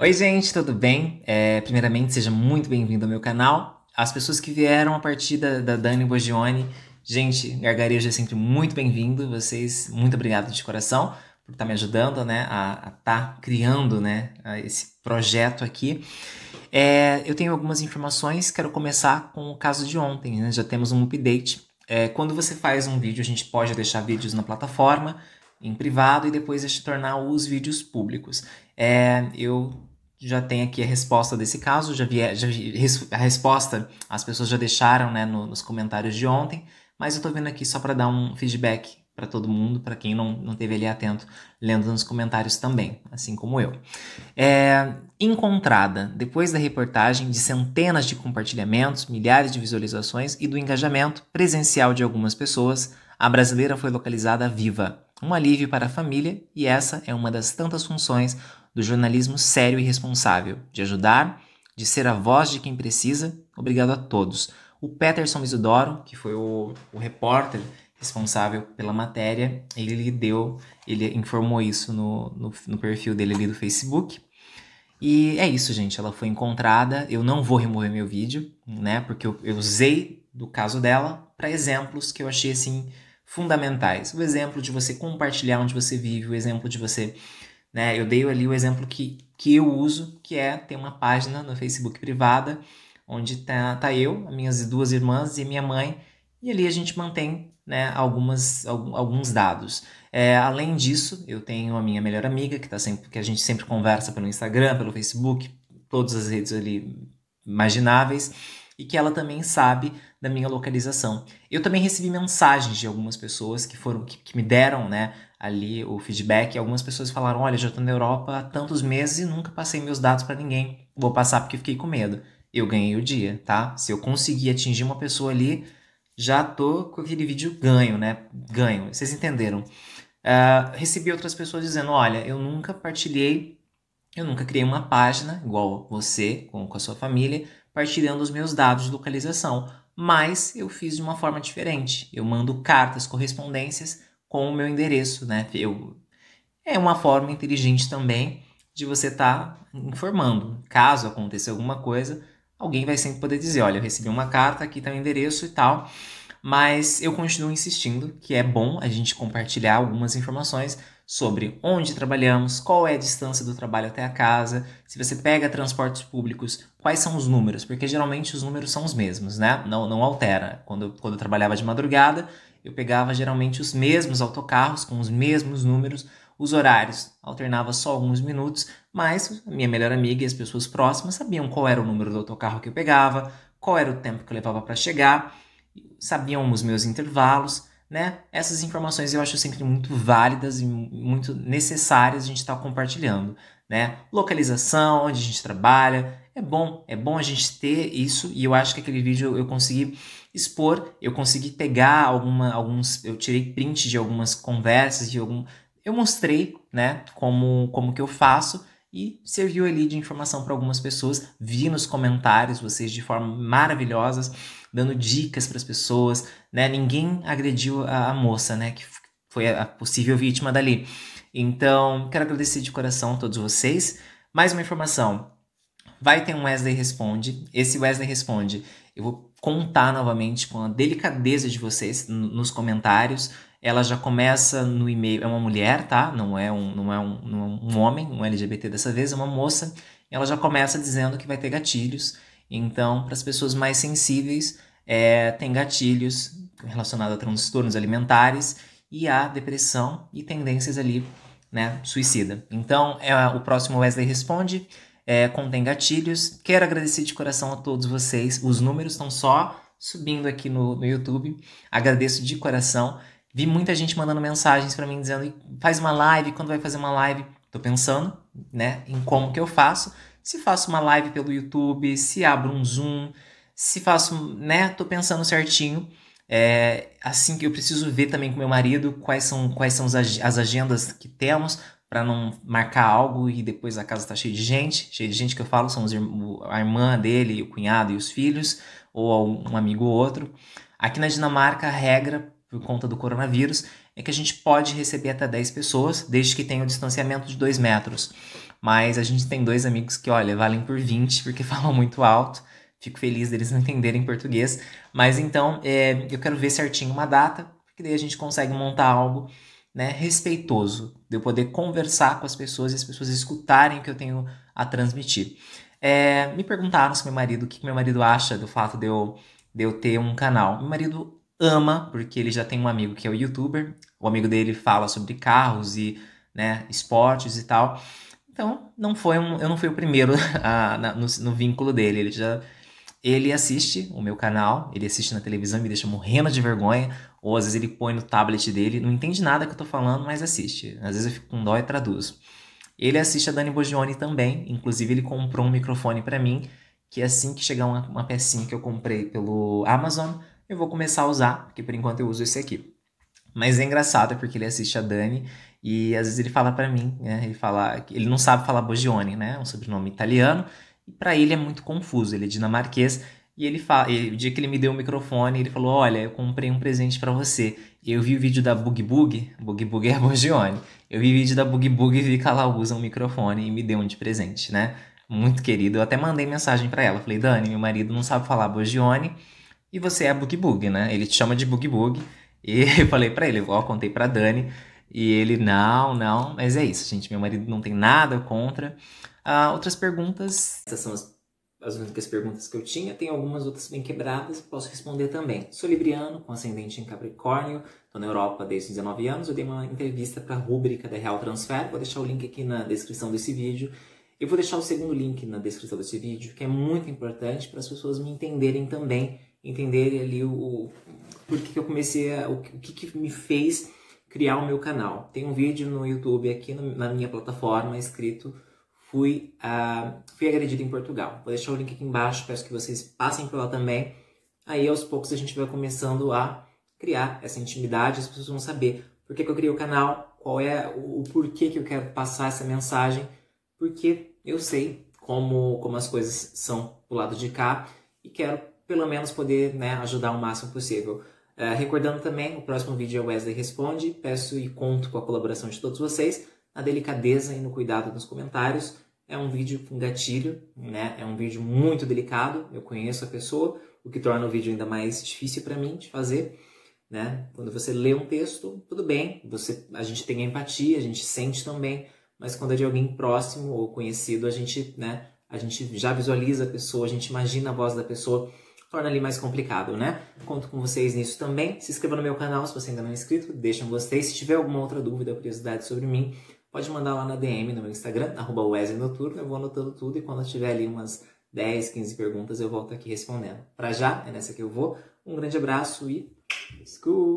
Oi, gente, tudo bem? É, primeiramente, seja muito bem-vindo ao meu canal. As pessoas que vieram a partir da, da Dani Bogione, gente, Gargarejo é sempre muito bem-vindo. Vocês, muito obrigado de coração por estar tá me ajudando, né, a estar tá criando, né, esse projeto aqui. É, eu tenho algumas informações, quero começar com o caso de ontem, né? já temos um update. É, quando você faz um vídeo, a gente pode deixar vídeos na plataforma, em privado, e depois tornar os vídeos públicos. É, eu já tem aqui a resposta desse caso, já, vi, já vi a resposta as pessoas já deixaram né, no, nos comentários de ontem, mas eu estou vendo aqui só para dar um feedback para todo mundo, para quem não, não teve ali atento, lendo nos comentários também, assim como eu. É, encontrada, depois da reportagem, de centenas de compartilhamentos, milhares de visualizações e do engajamento presencial de algumas pessoas, a brasileira foi localizada viva. Um alívio para a família, e essa é uma das tantas funções do jornalismo sério e responsável, de ajudar, de ser a voz de quem precisa. Obrigado a todos. O Peterson Isidoro, que foi o, o repórter responsável pela matéria, ele deu, ele informou isso no, no, no perfil dele ali do Facebook. E é isso, gente. Ela foi encontrada. Eu não vou remover meu vídeo, né? Porque eu, eu usei do caso dela para exemplos que eu achei assim fundamentais. O exemplo de você compartilhar onde você vive, o exemplo de você né? Eu dei ali o exemplo que, que eu uso, que é ter uma página no Facebook privada, onde tá, tá eu, minhas duas irmãs e minha mãe, e ali a gente mantém né, algumas, alguns dados. É, além disso, eu tenho a minha melhor amiga, que, tá sempre, que a gente sempre conversa pelo Instagram, pelo Facebook, todas as redes ali imagináveis e que ela também sabe da minha localização. Eu também recebi mensagens de algumas pessoas que foram que, que me deram, né, ali o feedback. Algumas pessoas falaram: "Olha, já estou na Europa há tantos meses e nunca passei meus dados para ninguém. Vou passar porque fiquei com medo." Eu ganhei o dia, tá? Se eu conseguir atingir uma pessoa ali, já tô com aquele vídeo ganho, né? Ganho. Vocês entenderam? Uh, recebi outras pessoas dizendo: olha, eu nunca partilhei, eu nunca criei uma página igual você, com, com a sua família, compartilhando os meus dados de localização, mas eu fiz de uma forma diferente. Eu mando cartas, correspondências com o meu endereço, né? Eu, é uma forma inteligente também de você estar tá informando. Caso aconteça alguma coisa, alguém vai sempre poder dizer: olha, eu recebi uma carta, aqui está o endereço e tal. Mas eu continuo insistindo que é bom a gente compartilhar algumas informações sobre onde trabalhamos, qual é a distância do trabalho até a casa, se você pega transportes públicos, quais são os números, porque geralmente os números são os mesmos, né? Não, não altera. Quando, quando eu trabalhava de madrugada, eu pegava geralmente os mesmos autocarros com os mesmos números, os horários alternava só alguns minutos, mas minha melhor amiga e as pessoas próximas sabiam qual era o número do autocarro que eu pegava, qual era o tempo que eu levava para chegar, sabiam os meus intervalos né? Essas informações eu acho sempre muito válidas e muito necessárias a gente estar tá compartilhando, né? Localização, onde a gente trabalha, é bom, é bom a gente ter isso e eu acho que aquele vídeo eu consegui expor, eu consegui pegar alguma, alguns, eu tirei print de algumas conversas de algum, eu mostrei, né, como como que eu faço e serviu ali de informação para algumas pessoas. Vi nos comentários vocês de forma maravilhosas dando dicas para as pessoas, né? Ninguém agrediu a, a, moça, né, que foi a possível vítima dali. Então, quero agradecer de coração a todos vocês. Mais uma informação. Vai ter um Wesley responde. Esse Wesley responde. Eu vou contar novamente com a delicadeza de vocês nos comentários ela já começa no e-mail. É uma mulher, tá? Não é um, não é um, não é um homem, um é LGBT dessa vez, é uma moça. Ela já começa dizendo que vai ter gatilhos. Então, para as pessoas mais sensíveis, é, tem gatilhos relacionados a transtornos alimentares e a depressão e tendências ali, né, suicida. Então, é, o próximo Wesley responde. É, contém gatilhos. Quero agradecer de coração a todos vocês. Os números estão só subindo aqui no, no YouTube. Agradeço de coração. Vi muita gente mandando mensagens para mim dizendo: faz uma live, quando vai fazer uma live? Tô pensando, né, em como que eu faço. Se faço uma live pelo YouTube, se abro um Zoom, se faço, né, tô pensando certinho. É, assim que eu preciso ver também com meu marido quais são, quais são as, as agendas que temos para não marcar algo e depois a casa tá cheia de gente, cheia de gente que eu falo, são os, a irmã dele, o cunhado e os filhos, ou um amigo ou outro. Aqui na Dinamarca, a regra por conta do coronavírus, é que a gente pode receber até 10 pessoas, desde que tenha o um distanciamento de 2 metros. Mas a gente tem dois amigos que, olha, valem por 20 porque falam muito alto. Fico feliz deles não entenderem português. Mas então, é, eu quero ver certinho uma data, porque daí a gente consegue montar algo né, respeitoso, de eu poder conversar com as pessoas e as pessoas escutarem o que eu tenho a transmitir. É, me perguntaram se meu marido, o que meu marido acha do fato de eu, de eu ter um canal. Meu marido ama, porque ele já tem um amigo que é o youtuber. O amigo dele fala sobre carros e né, esportes e tal. Então, não foi um, eu não fui o primeiro a, na, no, no, vínculo dele. Ele já ele assiste o meu canal, ele assiste na televisão e me deixa morrendo de vergonha. Ou às vezes ele põe no tablet dele, não entende nada que eu tô falando, mas assiste. Às vezes eu fico com dó e traduzo. Ele assiste a Dani Bogione também, inclusive ele comprou um microfone para mim, que assim que chegar uma, uma pecinha que eu comprei pelo Amazon, eu vou começar a usar, porque por enquanto eu uso esse aqui. Mas é engraçado porque ele assiste a Dani e às vezes ele fala para mim, né? Ele fala, ele não sabe falar Bogione, né? Um sobrenome italiano e para ele é muito confuso. Ele é dinamarquês e ele fala, e, o dia que ele me deu o microfone, ele falou: "Olha, eu comprei um presente para você. E Eu vi o vídeo da Bug Bug, Bug Bug é a Bogione. Eu vi o vídeo da Bug Bug e vi que ela usa um microfone e me deu um de presente, né? Muito querido. Eu até mandei mensagem para ela, falei: "Dani, meu marido não sabe falar Bogione." e você é Bug Bug, né? Ele te chama de Bug Bug. E eu falei para ele, ó, contei pra Dani. E ele, não, não, mas é isso, gente. Meu marido não tem nada contra. Ah, outras perguntas? Essas são as, as, únicas perguntas que eu tinha. Tem algumas outras bem quebradas, posso responder também. Sou libriano, com ascendente em Capricórnio. Estou na Europa desde os 19 anos. Eu dei uma entrevista para a rúbrica da Real Transfer. Vou deixar o link aqui na descrição desse vídeo. Eu vou deixar o segundo link na descrição desse vídeo, que é muito importante para as pessoas me entenderem também entender ali o, o por que, que eu comecei, a, o, que, que me fez criar o meu canal. Tem um vídeo no YouTube aqui no, na minha plataforma escrito fui, uh, fui agredido em Portugal. Vou deixar o link aqui embaixo, peço que vocês passem por lá também. Aí aos poucos a gente vai começando a criar essa intimidade, as pessoas vão saber por que, que eu criei o canal, qual é o, o porquê que eu quero passar essa mensagem, porque eu sei como, como as coisas são do lado de cá e quero pelo menos poder né, ajudar o máximo possível. Uh, recordando também, o próximo vídeo é Wesley Responde. Peço e conto com a colaboração de todos vocês na delicadeza e no cuidado nos comentários. É um vídeo com gatilho, né? É um vídeo muito delicado. Eu conheço a pessoa, o que torna o vídeo ainda mais difícil para mim de fazer, né? Quando você lê um texto, tudo bem, você, a gente tem a empatia, a gente sente também, mas quando é de alguém próximo ou conhecido, a gente, né? A gente já visualiza a pessoa, a gente imagina a voz da pessoa torna ali mais complicado, né? Conto com vocês nisso também. Se inscreva no meu canal se você ainda não é inscrito, deixa um gostei. Se tiver alguma outra dúvida ou curiosidade sobre mim, pode mandar lá na DM no meu Instagram, arroba Noturno, eu vou anotando tudo e quando tiver ali umas 10, 15 perguntas eu volto aqui respondendo. Pra já, é nessa que eu vou. Um grande abraço e school!